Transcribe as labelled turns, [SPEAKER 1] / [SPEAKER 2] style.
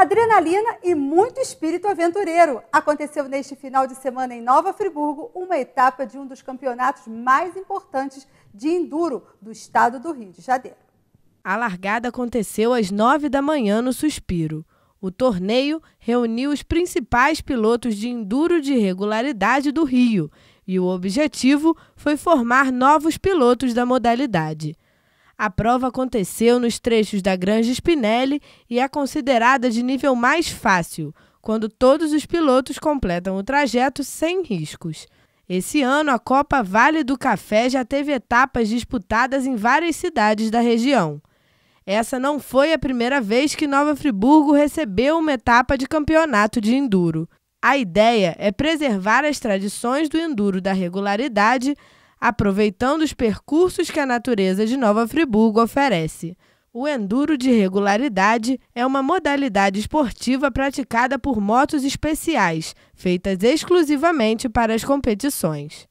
[SPEAKER 1] Adrenalina e muito espírito aventureiro. Aconteceu neste final de semana em Nova Friburgo uma etapa de um dos campeonatos mais importantes de enduro do estado do Rio de Janeiro.
[SPEAKER 2] A largada aconteceu às 9 da manhã no Suspiro. O torneio reuniu os principais pilotos de enduro de regularidade do Rio e o objetivo foi formar novos pilotos da modalidade. A prova aconteceu nos trechos da Granja Spinelli e é considerada de nível mais fácil, quando todos os pilotos completam o trajeto sem riscos. Esse ano, a Copa Vale do Café já teve etapas disputadas em várias cidades da região. Essa não foi a primeira vez que Nova Friburgo recebeu uma etapa de campeonato de enduro. A ideia é preservar as tradições do enduro da regularidade, aproveitando os percursos que a natureza de Nova Friburgo oferece. O enduro de regularidade é uma modalidade esportiva praticada por motos especiais, feitas exclusivamente para as competições.